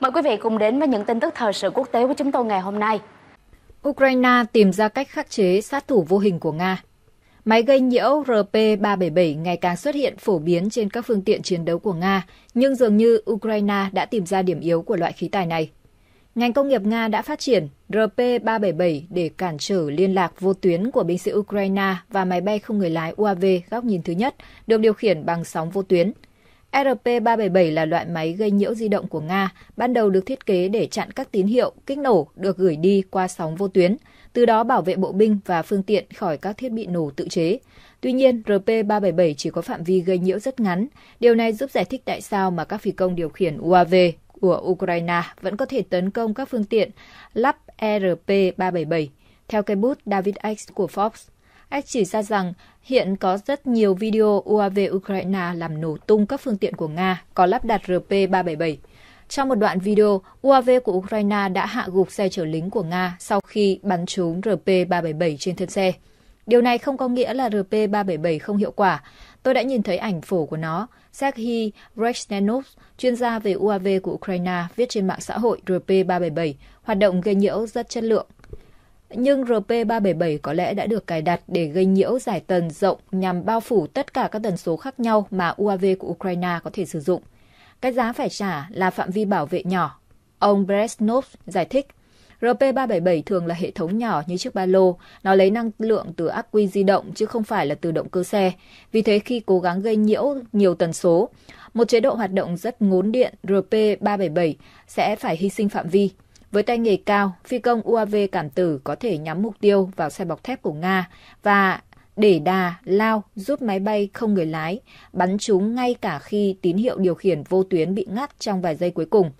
Mời quý vị cùng đến với những tin tức thời sự quốc tế của chúng tôi ngày hôm nay. Ukraine tìm ra cách khắc chế sát thủ vô hình của Nga. Máy gây nhiễu RP-377 ngày càng xuất hiện phổ biến trên các phương tiện chiến đấu của Nga, nhưng dường như Ukraine đã tìm ra điểm yếu của loại khí tài này. Ngành công nghiệp Nga đã phát triển RP-377 để cản trở liên lạc vô tuyến của binh sĩ Ukraine và máy bay không người lái UAV góc nhìn thứ nhất được điều khiển bằng sóng vô tuyến – RP-377 là loại máy gây nhiễu di động của Nga, ban đầu được thiết kế để chặn các tín hiệu, kích nổ được gửi đi qua sóng vô tuyến, từ đó bảo vệ bộ binh và phương tiện khỏi các thiết bị nổ tự chế. Tuy nhiên, RP-377 chỉ có phạm vi gây nhiễu rất ngắn. Điều này giúp giải thích tại sao mà các phi công điều khiển UAV của Ukraine vẫn có thể tấn công các phương tiện lắp RP-377. Theo cây bút David X của Forbes, anh chỉ ra rằng hiện có rất nhiều video UAV Ukraine làm nổ tung các phương tiện của Nga có lắp đặt RP-377. Trong một đoạn video, UAV của Ukraine đã hạ gục xe chở lính của Nga sau khi bắn trúng RP-377 trên thân xe. Điều này không có nghĩa là RP-377 không hiệu quả. Tôi đã nhìn thấy ảnh phổ của nó. Sergei Brezhnev, chuyên gia về UAV của Ukraine, viết trên mạng xã hội RP-377, hoạt động gây nhiễu rất chất lượng nhưng RP377 có lẽ đã được cài đặt để gây nhiễu giải tần rộng nhằm bao phủ tất cả các tần số khác nhau mà UAV của Ukraine có thể sử dụng. Cái giá phải trả là phạm vi bảo vệ nhỏ. Ông Bresnov giải thích, RP377 thường là hệ thống nhỏ như chiếc ba lô, nó lấy năng lượng từ ắc quy di động chứ không phải là từ động cơ xe. Vì thế khi cố gắng gây nhiễu nhiều tần số, một chế độ hoạt động rất ngốn điện RP377 sẽ phải hy sinh phạm vi. Với tay nghề cao, phi công UAV cảm tử có thể nhắm mục tiêu vào xe bọc thép của Nga và để đà, lao, giúp máy bay không người lái, bắn chúng ngay cả khi tín hiệu điều khiển vô tuyến bị ngắt trong vài giây cuối cùng.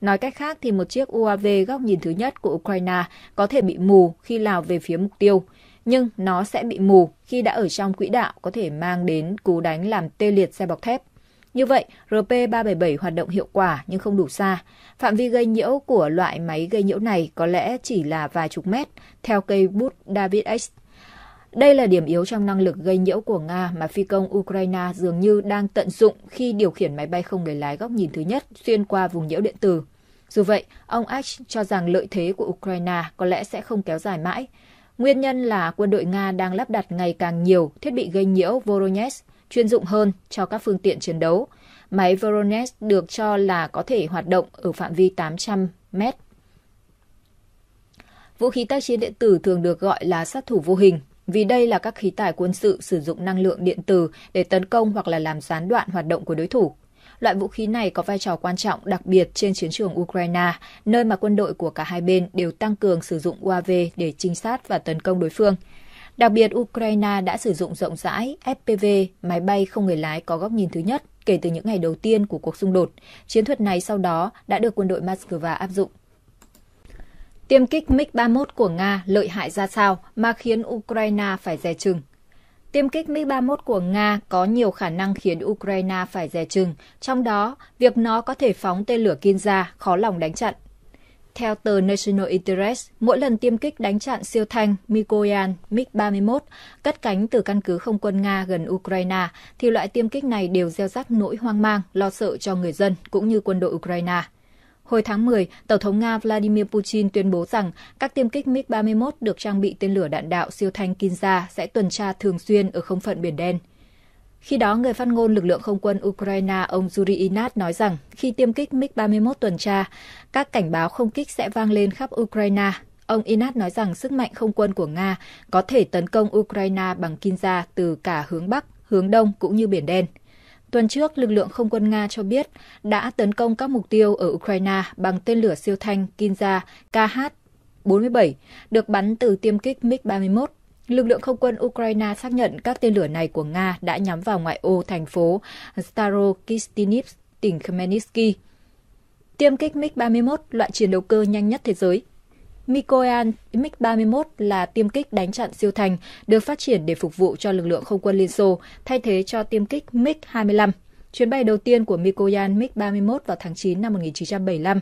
Nói cách khác thì một chiếc UAV góc nhìn thứ nhất của Ukraine có thể bị mù khi lao về phía mục tiêu, nhưng nó sẽ bị mù khi đã ở trong quỹ đạo có thể mang đến cú đánh làm tê liệt xe bọc thép. Như vậy, RP377 hoạt động hiệu quả nhưng không đủ xa. Phạm vi gây nhiễu của loại máy gây nhiễu này có lẽ chỉ là vài chục mét, theo cây bút David X. Đây là điểm yếu trong năng lực gây nhiễu của Nga mà phi công Ukraine dường như đang tận dụng khi điều khiển máy bay không người lái góc nhìn thứ nhất xuyên qua vùng nhiễu điện tử. Dù vậy, ông Ash cho rằng lợi thế của Ukraine có lẽ sẽ không kéo dài mãi. Nguyên nhân là quân đội Nga đang lắp đặt ngày càng nhiều thiết bị gây nhiễu Voronezh chuyên dụng hơn cho các phương tiện chiến đấu. Máy Vorones được cho là có thể hoạt động ở phạm vi 800 mét. Vũ khí tác chiến điện tử thường được gọi là sát thủ vô hình vì đây là các khí tài quân sự sử dụng năng lượng điện tử để tấn công hoặc là làm gián đoạn hoạt động của đối thủ. Loại vũ khí này có vai trò quan trọng đặc biệt trên chiến trường Ukraine, nơi mà quân đội của cả hai bên đều tăng cường sử dụng UAV để trinh sát và tấn công đối phương. Đặc biệt, Ukraine đã sử dụng rộng rãi FPV, máy bay không người lái có góc nhìn thứ nhất kể từ những ngày đầu tiên của cuộc xung đột. Chiến thuật này sau đó đã được quân đội Moscow áp dụng. Tiêm kích MiG-31 của Nga lợi hại ra sao mà khiến Ukraine phải dè chừng? Tiêm kích MiG-31 của Nga có nhiều khả năng khiến Ukraine phải dè chừng, trong đó việc nó có thể phóng tên lửa Kinza khó lòng đánh chặn. Theo tờ National Interest, mỗi lần tiêm kích đánh chặn siêu thanh Mikoyan MiG-31 cất cánh từ căn cứ không quân Nga gần Ukraine, thì loại tiêm kích này đều gieo rắc nỗi hoang mang, lo sợ cho người dân cũng như quân đội Ukraine. Hồi tháng 10, Tổng thống Nga Vladimir Putin tuyên bố rằng các tiêm kích MiG-31 được trang bị tên lửa đạn đạo siêu thanh Kinza sẽ tuần tra thường xuyên ở không phận Biển Đen – khi đó, người phát ngôn lực lượng không quân Ukraine ông Yuri Inat nói rằng khi tiêm kích MiG-31 tuần tra, các cảnh báo không kích sẽ vang lên khắp Ukraine. Ông Inat nói rằng sức mạnh không quân của Nga có thể tấn công Ukraine bằng Kinza từ cả hướng Bắc, hướng Đông cũng như Biển Đen. Tuần trước, lực lượng không quân Nga cho biết đã tấn công các mục tiêu ở Ukraine bằng tên lửa siêu thanh Kinza KH-47 được bắn từ tiêm kích MiG-31 Lực lượng không quân Ukraine xác nhận các tên lửa này của Nga đã nhắm vào ngoại ô thành phố Starokistinivsk, tỉnh Khmelnytsky. Tiêm kích MiG-31, loại chiến đấu cơ nhanh nhất thế giới. Mikoyan MiG-31 là tiêm kích đánh chặn siêu thanh được phát triển để phục vụ cho lực lượng không quân Liên Xô, thay thế cho tiêm kích MiG-25. Chuyến bay đầu tiên của Mikoyan MiG-31 vào tháng 9 năm 1975.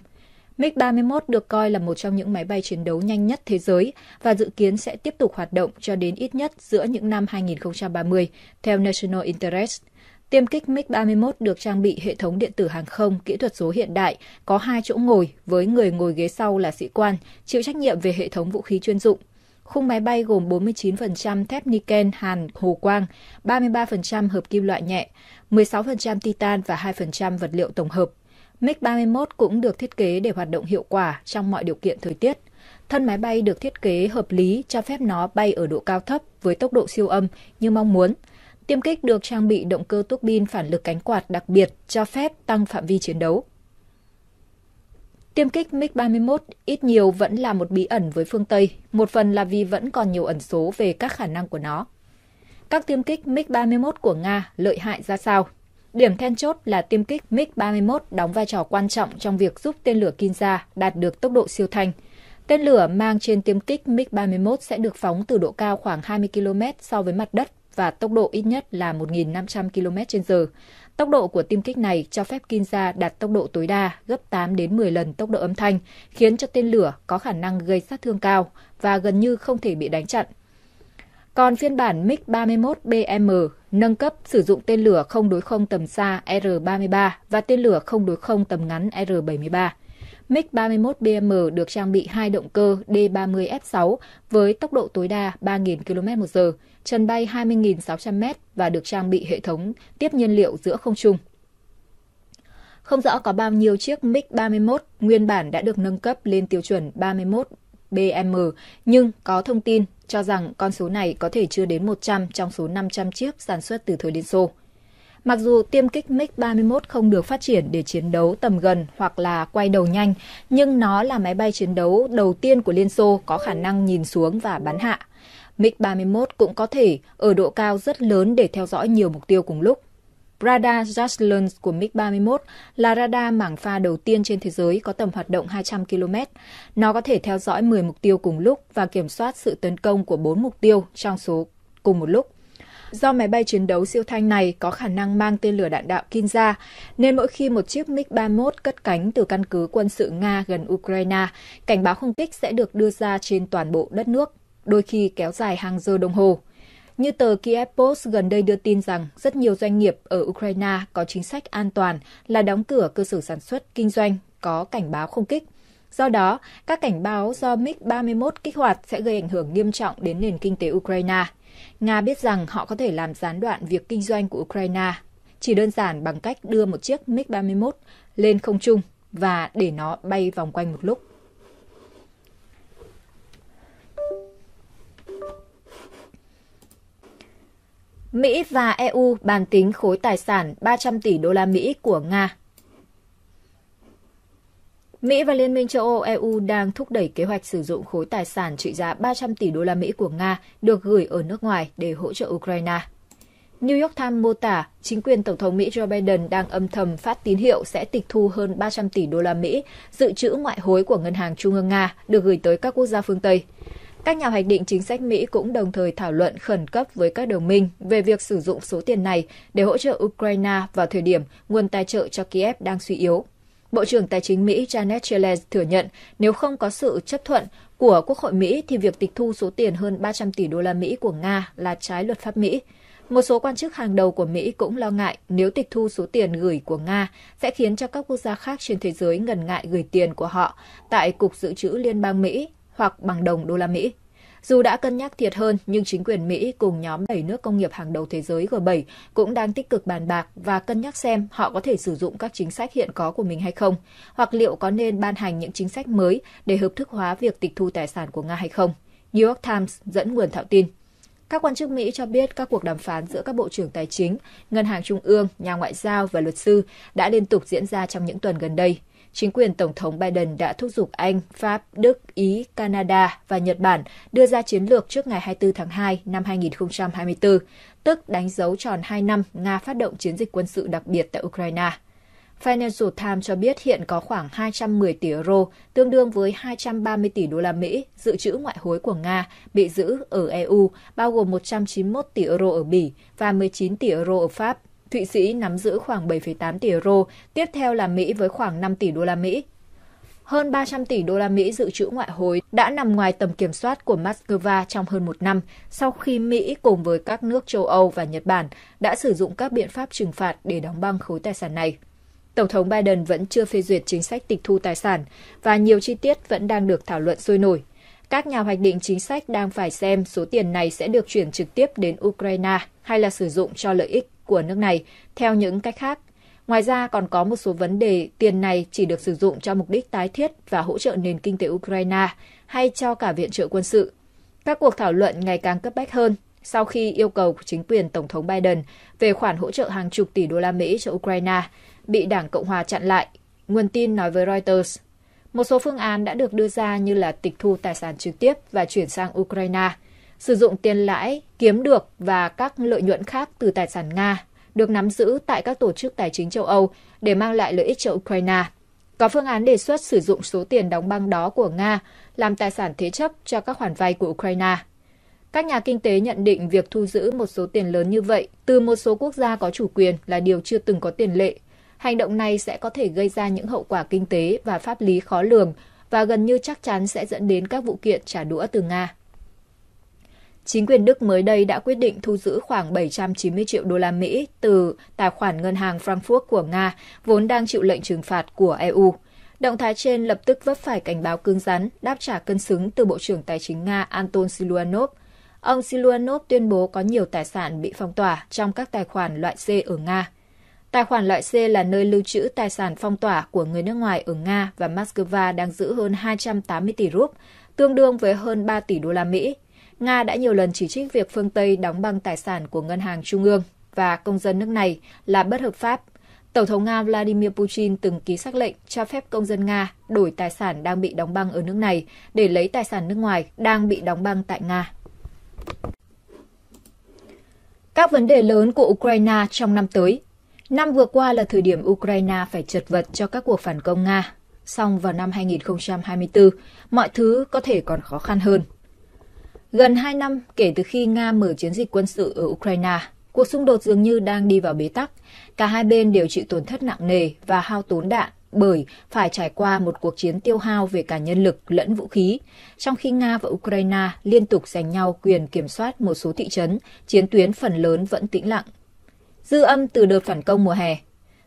MiG-31 được coi là một trong những máy bay chiến đấu nhanh nhất thế giới và dự kiến sẽ tiếp tục hoạt động cho đến ít nhất giữa những năm 2030, theo National Interest. Tiêm kích MiG-31 được trang bị hệ thống điện tử hàng không kỹ thuật số hiện đại, có hai chỗ ngồi với người ngồi ghế sau là sĩ quan, chịu trách nhiệm về hệ thống vũ khí chuyên dụng. Khung máy bay gồm 49% thép niken hàn hồ quang, 33% hợp kim loại nhẹ, 16% titan và 2% vật liệu tổng hợp. MiG-31 cũng được thiết kế để hoạt động hiệu quả trong mọi điều kiện thời tiết. Thân máy bay được thiết kế hợp lý cho phép nó bay ở độ cao thấp với tốc độ siêu âm như mong muốn. Tiêm kích được trang bị động cơ tuốc bin phản lực cánh quạt đặc biệt cho phép tăng phạm vi chiến đấu. Tiêm kích MiG-31 ít nhiều vẫn là một bí ẩn với phương Tây, một phần là vì vẫn còn nhiều ẩn số về các khả năng của nó. Các tiêm kích MiG-31 của Nga lợi hại ra sao Điểm then chốt là tiêm kích MiG-31 đóng vai trò quan trọng trong việc giúp tên lửa Kinza đạt được tốc độ siêu thanh. Tên lửa mang trên tiêm kích MiG-31 sẽ được phóng từ độ cao khoảng 20 km so với mặt đất và tốc độ ít nhất là 1.500 km h Tốc độ của tiêm kích này cho phép Kinza đạt tốc độ tối đa gấp 8 đến 10 lần tốc độ âm thanh, khiến cho tên lửa có khả năng gây sát thương cao và gần như không thể bị đánh chặn còn phiên bản MiG-31BM nâng cấp sử dụng tên lửa không đối không tầm xa R-33 và tên lửa không đối không tầm ngắn R-73. MiG-31BM được trang bị hai động cơ D-30F6 với tốc độ tối đa 3.000 km h trần bay 20.600 m và được trang bị hệ thống tiếp nhiên liệu giữa không trung. Không rõ có bao nhiêu chiếc MiG-31 nguyên bản đã được nâng cấp lên tiêu chuẩn 31 BM, nhưng có thông tin cho rằng con số này có thể chưa đến 100 trong số 500 chiếc sản xuất từ thời Liên Xô. Mặc dù tiêm kích MiG-31 không được phát triển để chiến đấu tầm gần hoặc là quay đầu nhanh, nhưng nó là máy bay chiến đấu đầu tiên của Liên Xô có khả năng nhìn xuống và bắn hạ. MiG-31 cũng có thể ở độ cao rất lớn để theo dõi nhiều mục tiêu cùng lúc. Radar Jaslund của MiG-31 là radar mảng pha đầu tiên trên thế giới có tầm hoạt động 200 km. Nó có thể theo dõi 10 mục tiêu cùng lúc và kiểm soát sự tấn công của 4 mục tiêu trong số cùng một lúc. Do máy bay chiến đấu siêu thanh này có khả năng mang tên lửa đạn đạo Kinza, nên mỗi khi một chiếc MiG-31 cất cánh từ căn cứ quân sự Nga gần Ukraine, cảnh báo không kích sẽ được đưa ra trên toàn bộ đất nước, đôi khi kéo dài hàng giờ đồng hồ. Như tờ Kiev Post gần đây đưa tin rằng rất nhiều doanh nghiệp ở Ukraine có chính sách an toàn là đóng cửa cơ sở sản xuất, kinh doanh, có cảnh báo không kích. Do đó, các cảnh báo do MiG-31 kích hoạt sẽ gây ảnh hưởng nghiêm trọng đến nền kinh tế Ukraine. Nga biết rằng họ có thể làm gián đoạn việc kinh doanh của Ukraine chỉ đơn giản bằng cách đưa một chiếc MiG-31 lên không trung và để nó bay vòng quanh một lúc. Mỹ và EU bàn tính khối tài sản 300 tỷ đô la Mỹ của Nga. Mỹ và Liên minh châu Âu EU đang thúc đẩy kế hoạch sử dụng khối tài sản trị giá 300 tỷ đô la Mỹ của Nga được gửi ở nước ngoài để hỗ trợ Ukraine. New York Times mô tả chính quyền Tổng thống Mỹ Joe Biden đang âm thầm phát tín hiệu sẽ tịch thu hơn 300 tỷ đô la Mỹ dự trữ ngoại hối của Ngân hàng Trung ương Nga được gửi tới các quốc gia phương Tây. Các nhà hoạch định chính sách Mỹ cũng đồng thời thảo luận khẩn cấp với các đồng minh về việc sử dụng số tiền này để hỗ trợ Ukraine vào thời điểm nguồn tài trợ cho Kiev đang suy yếu. Bộ trưởng Tài chính Mỹ Janet Yellen thừa nhận nếu không có sự chấp thuận của Quốc hội Mỹ thì việc tịch thu số tiền hơn 300 tỷ đô la Mỹ của Nga là trái luật pháp Mỹ. Một số quan chức hàng đầu của Mỹ cũng lo ngại nếu tịch thu số tiền gửi của Nga sẽ khiến cho các quốc gia khác trên thế giới ngần ngại gửi tiền của họ tại Cục Dự trữ Liên bang Mỹ hoặc bằng đồng đô la Mỹ. Dù đã cân nhắc thiệt hơn, nhưng chính quyền Mỹ cùng nhóm 7 nước công nghiệp hàng đầu thế giới G7 cũng đang tích cực bàn bạc và cân nhắc xem họ có thể sử dụng các chính sách hiện có của mình hay không, hoặc liệu có nên ban hành những chính sách mới để hợp thức hóa việc tịch thu tài sản của Nga hay không. New York Times dẫn nguồn thạo tin. Các quan chức Mỹ cho biết các cuộc đàm phán giữa các bộ trưởng tài chính, ngân hàng trung ương, nhà ngoại giao và luật sư đã liên tục diễn ra trong những tuần gần đây chính quyền Tổng thống Biden đã thúc giục Anh, Pháp, Đức, Ý, Canada và Nhật Bản đưa ra chiến lược trước ngày 24 tháng 2 năm 2024, tức đánh dấu tròn 2 năm Nga phát động chiến dịch quân sự đặc biệt tại Ukraine. Financial Times cho biết hiện có khoảng 210 tỷ euro, tương đương với 230 tỷ đô la Mỹ, dự trữ ngoại hối của Nga bị giữ ở EU, bao gồm 191 tỷ euro ở Bỉ và 19 tỷ euro ở Pháp, Thụy Sĩ nắm giữ khoảng 7,8 tỷ euro, tiếp theo là Mỹ với khoảng 5 tỷ đô la Mỹ. Hơn 300 tỷ đô la Mỹ dự trữ ngoại hối đã nằm ngoài tầm kiểm soát của Moscow trong hơn một năm sau khi Mỹ cùng với các nước châu Âu và Nhật Bản đã sử dụng các biện pháp trừng phạt để đóng băng khối tài sản này. Tổng thống Biden vẫn chưa phê duyệt chính sách tịch thu tài sản và nhiều chi tiết vẫn đang được thảo luận sôi nổi. Các nhà hoạch định chính sách đang phải xem số tiền này sẽ được chuyển trực tiếp đến Ukraine hay là sử dụng cho lợi ích của nước này theo những cách khác. Ngoài ra còn có một số vấn đề tiền này chỉ được sử dụng cho mục đích tái thiết và hỗ trợ nền kinh tế Ukraine hay cho cả viện trợ quân sự. Các cuộc thảo luận ngày càng cấp bách hơn sau khi yêu cầu của chính quyền Tổng thống Biden về khoản hỗ trợ hàng chục tỷ đô la Mỹ cho Ukraine bị Đảng Cộng hòa chặn lại, nguồn tin nói với Reuters. Một số phương án đã được đưa ra như là tịch thu tài sản trực tiếp và chuyển sang Ukraine – sử dụng tiền lãi kiếm được và các lợi nhuận khác từ tài sản Nga được nắm giữ tại các tổ chức tài chính châu Âu để mang lại lợi ích cho Ukraine. Có phương án đề xuất sử dụng số tiền đóng băng đó của Nga làm tài sản thế chấp cho các khoản vay của Ukraine. Các nhà kinh tế nhận định việc thu giữ một số tiền lớn như vậy từ một số quốc gia có chủ quyền là điều chưa từng có tiền lệ. Hành động này sẽ có thể gây ra những hậu quả kinh tế và pháp lý khó lường và gần như chắc chắn sẽ dẫn đến các vụ kiện trả đũa từ Nga chính quyền Đức mới đây đã quyết định thu giữ khoảng 790 triệu đô la Mỹ từ tài khoản ngân hàng Frankfurt của Nga, vốn đang chịu lệnh trừng phạt của EU. Động thái trên lập tức vấp phải cảnh báo cứng rắn, đáp trả cân xứng từ Bộ trưởng Tài chính Nga Anton Siluanov. Ông Siluanov tuyên bố có nhiều tài sản bị phong tỏa trong các tài khoản loại C ở Nga. Tài khoản loại C là nơi lưu trữ tài sản phong tỏa của người nước ngoài ở Nga và Moscow đang giữ hơn 280 tỷ rúp, tương đương với hơn 3 tỷ đô la Mỹ. Nga đã nhiều lần chỉ trích việc phương Tây đóng băng tài sản của ngân hàng trung ương và công dân nước này là bất hợp pháp. Tổng thống Nga Vladimir Putin từng ký sắc lệnh cho phép công dân Nga đổi tài sản đang bị đóng băng ở nước này để lấy tài sản nước ngoài đang bị đóng băng tại Nga. Các vấn đề lớn của Ukraine trong năm tới Năm vừa qua là thời điểm Ukraine phải chật vật cho các cuộc phản công Nga. Song vào năm 2024, mọi thứ có thể còn khó khăn hơn. Gần 2 năm kể từ khi Nga mở chiến dịch quân sự ở Ukraine, cuộc xung đột dường như đang đi vào bế tắc. Cả hai bên đều chịu tổn thất nặng nề và hao tốn đạn bởi phải trải qua một cuộc chiến tiêu hao về cả nhân lực lẫn vũ khí, trong khi Nga và Ukraine liên tục giành nhau quyền kiểm soát một số thị trấn, chiến tuyến phần lớn vẫn tĩnh lặng. Dư âm từ đợt phản công mùa hè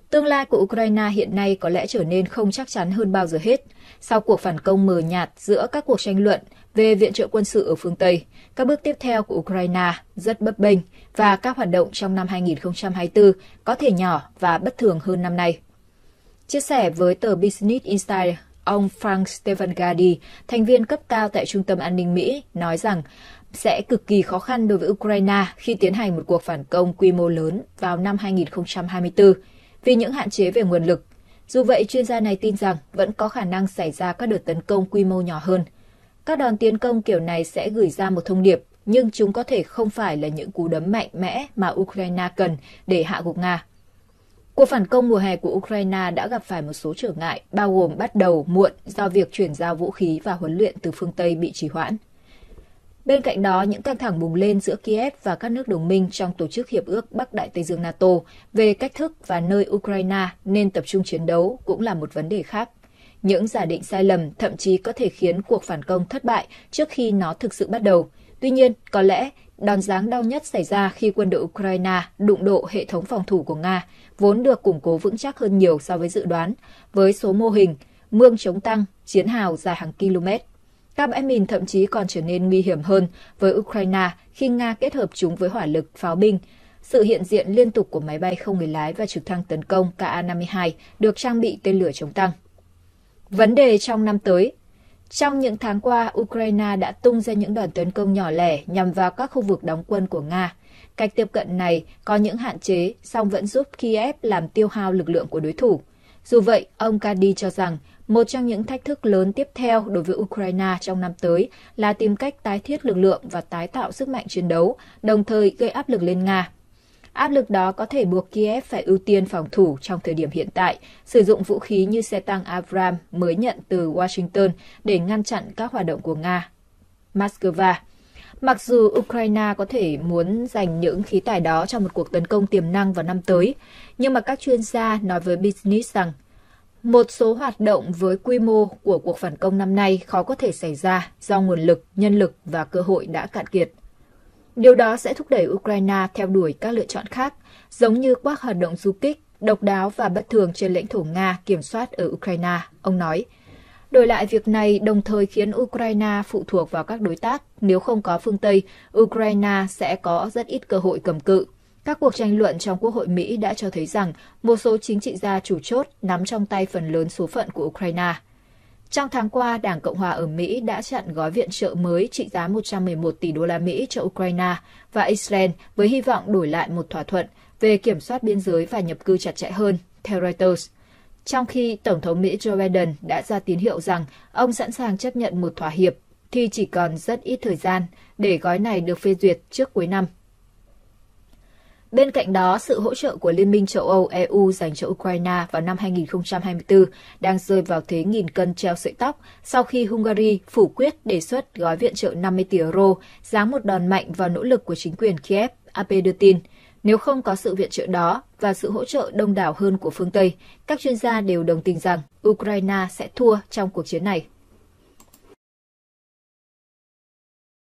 Tương lai của Ukraine hiện nay có lẽ trở nên không chắc chắn hơn bao giờ hết. Sau cuộc phản công mờ nhạt giữa các cuộc tranh luận, về viện trợ quân sự ở phương Tây, các bước tiếp theo của Ukraine rất bấp bênh và các hoạt động trong năm 2024 có thể nhỏ và bất thường hơn năm nay. Chia sẻ với tờ Business Insider, ông Frank Stephen Gadi, thành viên cấp cao tại Trung tâm An ninh Mỹ, nói rằng sẽ cực kỳ khó khăn đối với Ukraine khi tiến hành một cuộc phản công quy mô lớn vào năm 2024 vì những hạn chế về nguồn lực. Dù vậy, chuyên gia này tin rằng vẫn có khả năng xảy ra các đợt tấn công quy mô nhỏ hơn – các đòn tiến công kiểu này sẽ gửi ra một thông điệp, nhưng chúng có thể không phải là những cú đấm mạnh mẽ mà Ukraine cần để hạ gục Nga. Cuộc phản công mùa hè của Ukraine đã gặp phải một số trở ngại, bao gồm bắt đầu muộn do việc chuyển giao vũ khí và huấn luyện từ phương Tây bị trì hoãn. Bên cạnh đó, những căng thẳng bùng lên giữa Kiev và các nước đồng minh trong Tổ chức Hiệp ước Bắc Đại Tây Dương NATO về cách thức và nơi Ukraine nên tập trung chiến đấu cũng là một vấn đề khác. Những giả định sai lầm thậm chí có thể khiến cuộc phản công thất bại trước khi nó thực sự bắt đầu. Tuy nhiên, có lẽ đòn giáng đau nhất xảy ra khi quân đội Ukraine đụng độ hệ thống phòng thủ của Nga, vốn được củng cố vững chắc hơn nhiều so với dự đoán, với số mô hình mương chống tăng, chiến hào dài hàng km. Các bãi mìn thậm chí còn trở nên nguy hiểm hơn với Ukraine khi Nga kết hợp chúng với hỏa lực pháo binh. Sự hiện diện liên tục của máy bay không người lái và trực thăng tấn công Ka-52 được trang bị tên lửa chống tăng. Vấn đề trong năm tới Trong những tháng qua, Ukraine đã tung ra những đòn tấn công nhỏ lẻ nhằm vào các khu vực đóng quân của Nga. Cách tiếp cận này có những hạn chế, song vẫn giúp Kiev làm tiêu hao lực lượng của đối thủ. Dù vậy, ông Kadi cho rằng một trong những thách thức lớn tiếp theo đối với Ukraine trong năm tới là tìm cách tái thiết lực lượng và tái tạo sức mạnh chiến đấu, đồng thời gây áp lực lên Nga. Áp lực đó có thể buộc Kiev phải ưu tiên phòng thủ trong thời điểm hiện tại, sử dụng vũ khí như xe tăng Avram mới nhận từ Washington để ngăn chặn các hoạt động của Nga. Moscow Mặc dù Ukraine có thể muốn dành những khí tài đó cho một cuộc tấn công tiềm năng vào năm tới, nhưng mà các chuyên gia nói với Business rằng một số hoạt động với quy mô của cuộc phản công năm nay khó có thể xảy ra do nguồn lực, nhân lực và cơ hội đã cạn kiệt. Điều đó sẽ thúc đẩy Ukraine theo đuổi các lựa chọn khác, giống như các hoạt động du kích, độc đáo và bất thường trên lãnh thổ Nga kiểm soát ở Ukraine, ông nói. Đổi lại việc này đồng thời khiến Ukraine phụ thuộc vào các đối tác. Nếu không có phương Tây, Ukraine sẽ có rất ít cơ hội cầm cự. Các cuộc tranh luận trong Quốc hội Mỹ đã cho thấy rằng một số chính trị gia chủ chốt nắm trong tay phần lớn số phận của Ukraine. Trong tháng qua, Đảng Cộng hòa ở Mỹ đã chặn gói viện trợ mới trị giá 111 tỷ đô la Mỹ cho Ukraine và Israel với hy vọng đổi lại một thỏa thuận về kiểm soát biên giới và nhập cư chặt chẽ hơn, theo Reuters. Trong khi Tổng thống Mỹ Joe Biden đã ra tín hiệu rằng ông sẵn sàng chấp nhận một thỏa hiệp, thì chỉ còn rất ít thời gian để gói này được phê duyệt trước cuối năm. Bên cạnh đó, sự hỗ trợ của Liên minh châu Âu EU dành cho Ukraine vào năm 2024 đang rơi vào thế nghìn cân treo sợi tóc sau khi Hungary phủ quyết đề xuất gói viện trợ 50 tỷ euro, giáng một đòn mạnh vào nỗ lực của chính quyền Kiev, AP đưa tin. Nếu không có sự viện trợ đó và sự hỗ trợ đông đảo hơn của phương Tây, các chuyên gia đều đồng tình rằng Ukraine sẽ thua trong cuộc chiến này.